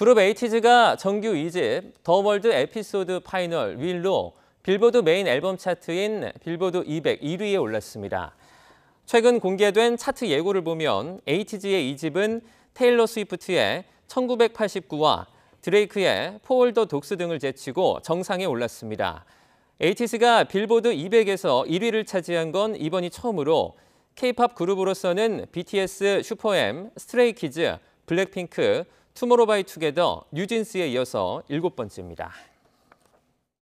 그룹 에이티즈가 정규 2집 더 월드 에피소드 파이널 윌로 빌보드 메인 앨범 차트인 빌보드 200 1위에 올랐습니다. 최근 공개된 차트 예고를 보면 에이티즈의 2집은 테일러 스위프트의 1989와 드레이크의 포월더 독스 등을 제치고 정상에 올랐습니다. 에이티즈가 빌보드 200에서 1위를 차지한 건 이번이 처음으로 케이팝 그룹으로서는 BTS, 슈퍼엠, 스트레이키즈, 블랙핑크, 투모로우바이투게더 뉴진스에 이어서 일곱 번째입니다.